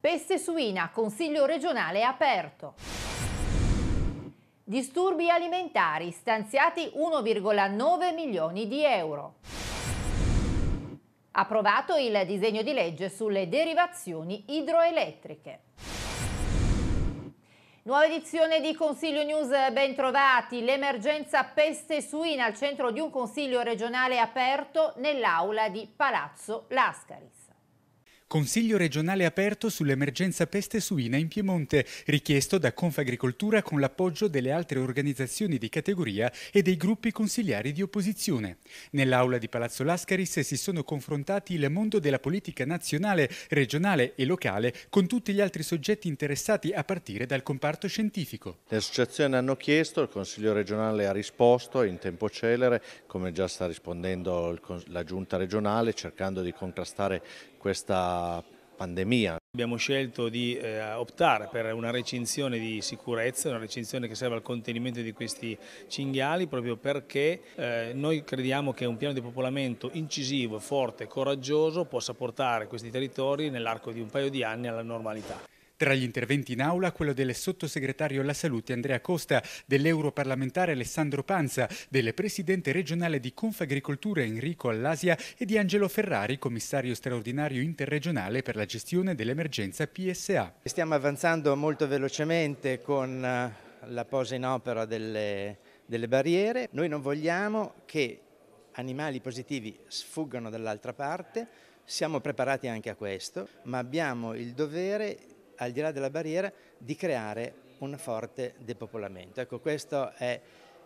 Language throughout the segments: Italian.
Peste suina, consiglio regionale aperto. Disturbi alimentari, stanziati 1,9 milioni di euro. Approvato il disegno di legge sulle derivazioni idroelettriche. Nuova edizione di Consiglio News, ben trovati. L'emergenza peste suina al centro di un consiglio regionale aperto nell'aula di Palazzo Lascaris. Consiglio regionale aperto sull'emergenza peste suina in Piemonte, richiesto da Confagricoltura con l'appoggio delle altre organizzazioni di categoria e dei gruppi consigliari di opposizione. Nell'aula di Palazzo Lascaris si sono confrontati il mondo della politica nazionale, regionale e locale con tutti gli altri soggetti interessati a partire dal comparto scientifico. Le associazioni hanno chiesto, il Consiglio regionale ha risposto in tempo celere, come già sta rispondendo la Giunta regionale, cercando di contrastare questa pandemia. Abbiamo scelto di eh, optare per una recinzione di sicurezza, una recinzione che serve al contenimento di questi cinghiali proprio perché eh, noi crediamo che un piano di popolamento incisivo, forte, e coraggioso possa portare questi territori nell'arco di un paio di anni alla normalità. Tra gli interventi in aula quello del sottosegretario alla salute Andrea Costa, dell'europarlamentare Alessandro Panza, del presidente regionale di Confagricoltura Enrico Allasia e di Angelo Ferrari, commissario straordinario interregionale per la gestione dell'emergenza PSA. Stiamo avanzando molto velocemente con eh, la posa in opera delle, delle barriere. Noi non vogliamo che animali positivi sfuggano dall'altra parte, siamo preparati anche a questo, ma abbiamo il dovere al di là della barriera, di creare un forte depopolamento. Ecco, questa è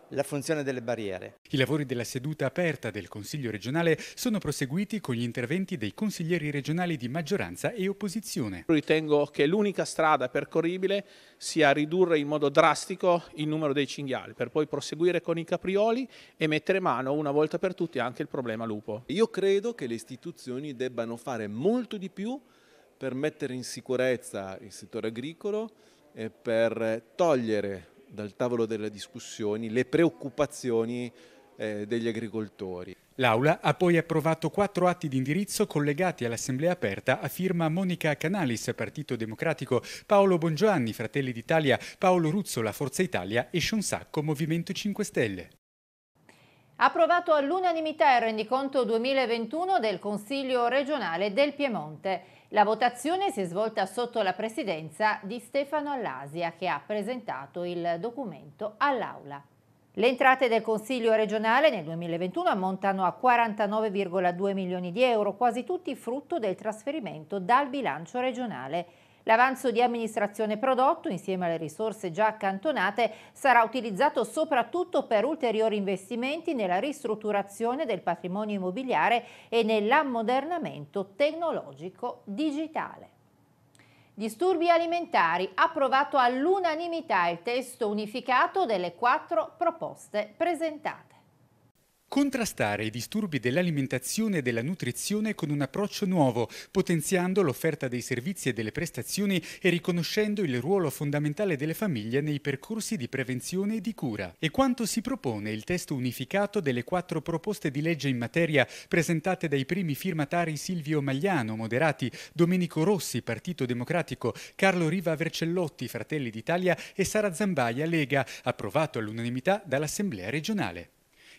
la funzione delle barriere. I lavori della seduta aperta del Consiglio regionale sono proseguiti con gli interventi dei consiglieri regionali di maggioranza e opposizione. Ritengo che l'unica strada percorribile sia ridurre in modo drastico il numero dei cinghiali per poi proseguire con i caprioli e mettere mano una volta per tutti anche il problema lupo. Io credo che le istituzioni debbano fare molto di più per mettere in sicurezza il settore agricolo e per togliere dal tavolo delle discussioni le preoccupazioni eh, degli agricoltori. L'Aula ha poi approvato quattro atti di indirizzo collegati all'Assemblea aperta a firma Monica Canalis, Partito Democratico, Paolo Bongiovanni, Fratelli d'Italia, Paolo Ruzzola, Forza Italia e Scionsacco, Movimento 5 Stelle. Approvato all'unanimità il rendiconto 2021 del Consiglio regionale del Piemonte. La votazione si è svolta sotto la presidenza di Stefano Allasia che ha presentato il documento all'Aula. Le entrate del Consiglio regionale nel 2021 ammontano a 49,2 milioni di euro, quasi tutti frutto del trasferimento dal bilancio regionale. L'avanzo di amministrazione prodotto, insieme alle risorse già accantonate, sarà utilizzato soprattutto per ulteriori investimenti nella ristrutturazione del patrimonio immobiliare e nell'ammodernamento tecnologico digitale. Disturbi alimentari, approvato all'unanimità il testo unificato delle quattro proposte presentate. Contrastare i disturbi dell'alimentazione e della nutrizione con un approccio nuovo, potenziando l'offerta dei servizi e delle prestazioni e riconoscendo il ruolo fondamentale delle famiglie nei percorsi di prevenzione e di cura. E quanto si propone il testo unificato delle quattro proposte di legge in materia presentate dai primi firmatari Silvio Magliano, Moderati, Domenico Rossi, Partito Democratico, Carlo Riva Vercellotti, Fratelli d'Italia e Sara Zambaia, Lega, approvato all'unanimità dall'Assemblea regionale.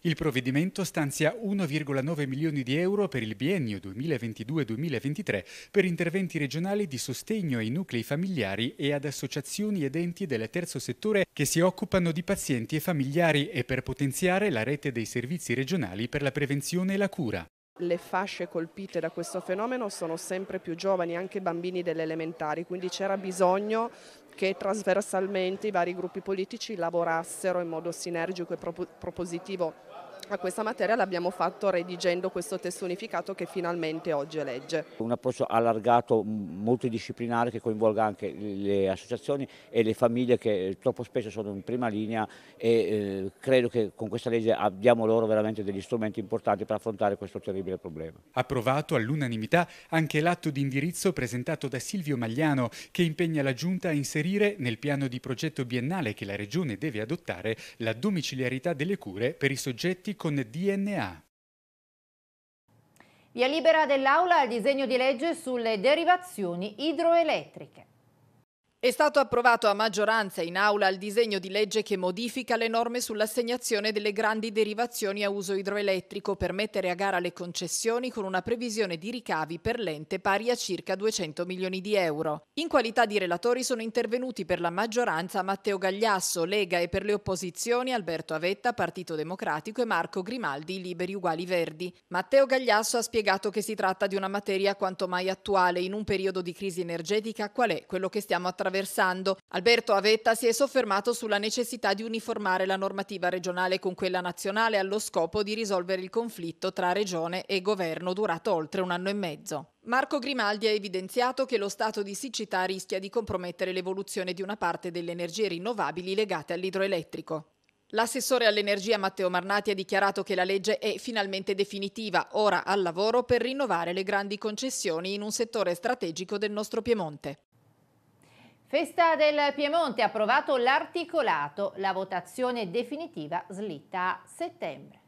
Il provvedimento stanzia 1,9 milioni di euro per il biennio 2022-2023 per interventi regionali di sostegno ai nuclei familiari e ad associazioni ed enti del terzo settore che si occupano di pazienti e familiari e per potenziare la rete dei servizi regionali per la prevenzione e la cura. Le fasce colpite da questo fenomeno sono sempre più giovani, anche bambini delle elementari, quindi c'era bisogno che trasversalmente i vari gruppi politici lavorassero in modo sinergico e propositivo a questa materia l'abbiamo fatto redigendo questo testo unificato che finalmente oggi è legge. Un approccio allargato, multidisciplinare che coinvolga anche le associazioni e le famiglie che eh, troppo spesso sono in prima linea e eh, credo che con questa legge abbiamo loro veramente degli strumenti importanti per affrontare questo terribile problema. Approvato all'unanimità anche l'atto di indirizzo presentato da Silvio Magliano che impegna la Giunta a inserire nel piano di progetto biennale che la Regione deve adottare la domiciliarità delle cure per i soggetti con DNA. Via libera dell'Aula al disegno di legge sulle derivazioni idroelettriche. È stato approvato a maggioranza in aula il disegno di legge che modifica le norme sull'assegnazione delle grandi derivazioni a uso idroelettrico per mettere a gara le concessioni con una previsione di ricavi per l'ente pari a circa 200 milioni di euro. In qualità di relatori sono intervenuti per la maggioranza Matteo Gagliasso, Lega e per le opposizioni Alberto Avetta, Partito Democratico e Marco Grimaldi, Liberi Uguali Verdi. Matteo Gagliasso ha spiegato che si tratta di una materia quanto mai attuale in un periodo di crisi energetica qual è quello che stiamo attraversando attraversando. Alberto Avetta si è soffermato sulla necessità di uniformare la normativa regionale con quella nazionale allo scopo di risolvere il conflitto tra regione e governo durato oltre un anno e mezzo. Marco Grimaldi ha evidenziato che lo stato di siccità rischia di compromettere l'evoluzione di una parte delle energie rinnovabili legate all'idroelettrico. L'assessore all'energia Matteo Marnati ha dichiarato che la legge è finalmente definitiva, ora al lavoro per rinnovare le grandi concessioni in un settore strategico del nostro Piemonte. Festa del Piemonte approvato l'articolato, la votazione definitiva slitta a settembre.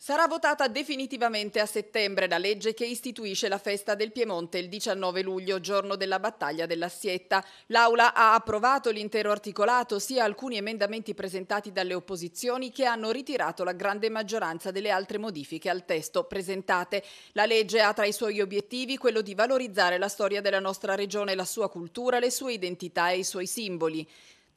Sarà votata definitivamente a settembre la legge che istituisce la festa del Piemonte il 19 luglio, giorno della battaglia dell'Assietta. L'Aula ha approvato l'intero articolato, sia alcuni emendamenti presentati dalle opposizioni che hanno ritirato la grande maggioranza delle altre modifiche al testo presentate. La legge ha tra i suoi obiettivi quello di valorizzare la storia della nostra regione, la sua cultura, le sue identità e i suoi simboli.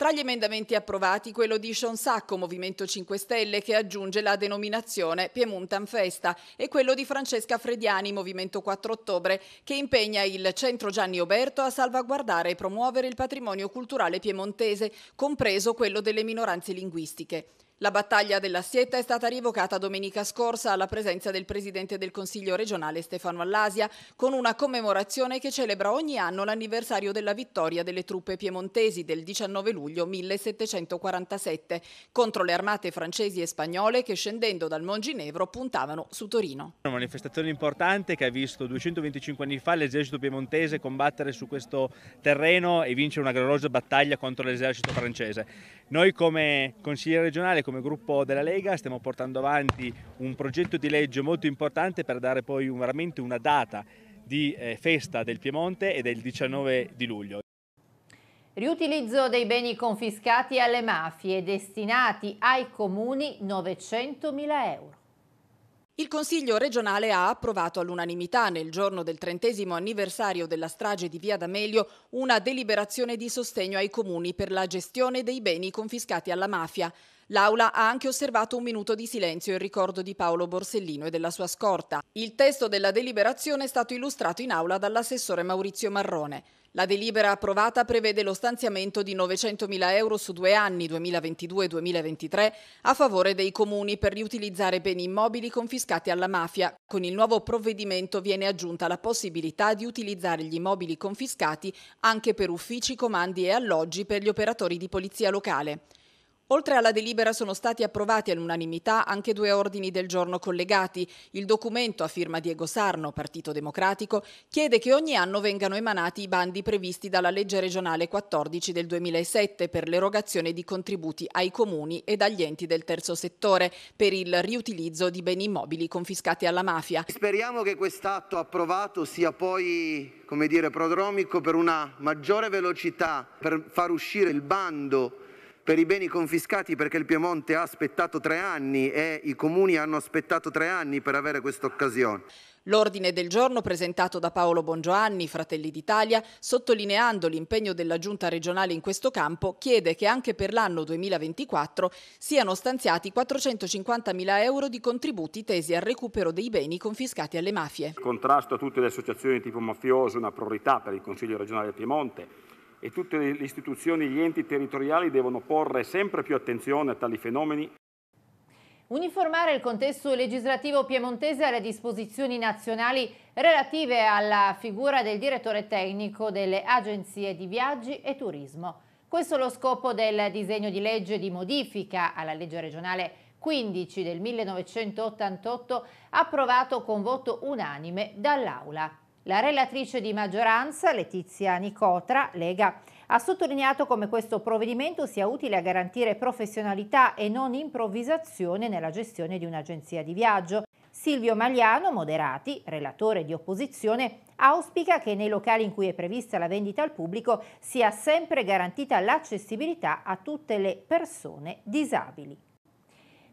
Tra gli emendamenti approvati quello di Sacco, Movimento 5 Stelle che aggiunge la denominazione Piemontan Festa e quello di Francesca Frediani Movimento 4 Ottobre che impegna il Centro Gianni Oberto a salvaguardare e promuovere il patrimonio culturale piemontese, compreso quello delle minoranze linguistiche. La battaglia della Sietta è stata rivocata domenica scorsa alla presenza del Presidente del Consiglio regionale Stefano Allasia con una commemorazione che celebra ogni anno l'anniversario della vittoria delle truppe piemontesi del 19 luglio 1747 contro le armate francesi e spagnole che scendendo dal Monginevro puntavano su Torino. Una manifestazione importante che ha visto 225 anni fa l'esercito piemontese combattere su questo terreno e vincere una gloriosa battaglia contro l'esercito francese. Noi come consigliere regionale, come gruppo della Lega, stiamo portando avanti un progetto di legge molto importante per dare poi un, veramente una data di eh, festa del Piemonte ed è il 19 di luglio. Riutilizzo dei beni confiscati alle mafie destinati ai comuni 900.000 euro. Il Consiglio regionale ha approvato all'unanimità nel giorno del trentesimo anniversario della strage di Via D'Amelio una deliberazione di sostegno ai comuni per la gestione dei beni confiscati alla mafia. L'Aula ha anche osservato un minuto di silenzio in ricordo di Paolo Borsellino e della sua scorta. Il testo della deliberazione è stato illustrato in Aula dall'assessore Maurizio Marrone. La delibera approvata prevede lo stanziamento di 900.000 euro su due anni 2022-2023 a favore dei comuni per riutilizzare beni immobili confiscati alla mafia. Con il nuovo provvedimento viene aggiunta la possibilità di utilizzare gli immobili confiscati anche per uffici, comandi e alloggi per gli operatori di polizia locale. Oltre alla delibera sono stati approvati all'unanimità anche due ordini del giorno collegati. Il documento a firma Diego Sarno, Partito Democratico, chiede che ogni anno vengano emanati i bandi previsti dalla legge regionale 14 del 2007 per l'erogazione di contributi ai comuni ed agli enti del terzo settore per il riutilizzo di beni immobili confiscati alla mafia. Speriamo che quest'atto approvato sia poi, come dire, prodromico per una maggiore velocità per far uscire il bando per i beni confiscati perché il Piemonte ha aspettato tre anni e i comuni hanno aspettato tre anni per avere questa occasione. L'ordine del giorno presentato da Paolo Bongiovanni, Fratelli d'Italia, sottolineando l'impegno della Giunta regionale in questo campo, chiede che anche per l'anno 2024 siano stanziati 450.000 euro di contributi tesi al recupero dei beni confiscati alle mafie. Il contrasto a tutte le associazioni di tipo mafioso è una priorità per il Consiglio regionale del Piemonte e tutte le istituzioni e gli enti territoriali devono porre sempre più attenzione a tali fenomeni Uniformare il contesto legislativo piemontese alle disposizioni nazionali relative alla figura del direttore tecnico delle agenzie di viaggi e turismo. Questo è lo scopo del disegno di legge di modifica alla legge regionale 15 del 1988 approvato con voto unanime dall'Aula. La relatrice di maggioranza, Letizia Nicotra, Lega, ha sottolineato come questo provvedimento sia utile a garantire professionalità e non improvvisazione nella gestione di un'agenzia di viaggio. Silvio Magliano, Moderati, relatore di opposizione, auspica che nei locali in cui è prevista la vendita al pubblico sia sempre garantita l'accessibilità a tutte le persone disabili.